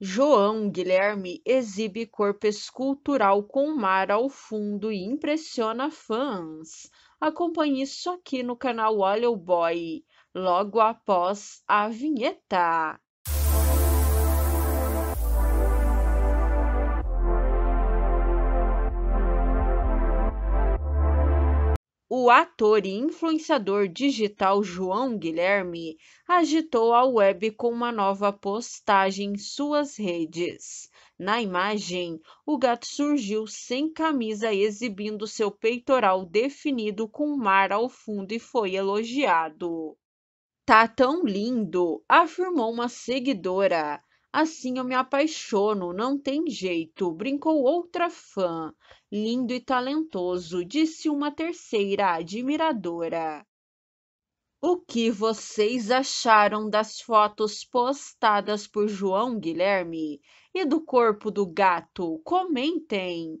João Guilherme exibe corpo escultural com mar ao fundo e impressiona fãs. Acompanhe isso aqui no canal Olha o Boy, logo após a vinheta. O ator e influenciador digital João Guilherme agitou a web com uma nova postagem em suas redes. Na imagem, o gato surgiu sem camisa exibindo seu peitoral definido com mar ao fundo e foi elogiado. Tá tão lindo, afirmou uma seguidora. Assim eu me apaixono, não tem jeito, brincou outra fã. Lindo e talentoso, disse uma terceira admiradora. O que vocês acharam das fotos postadas por João Guilherme e do corpo do gato? Comentem!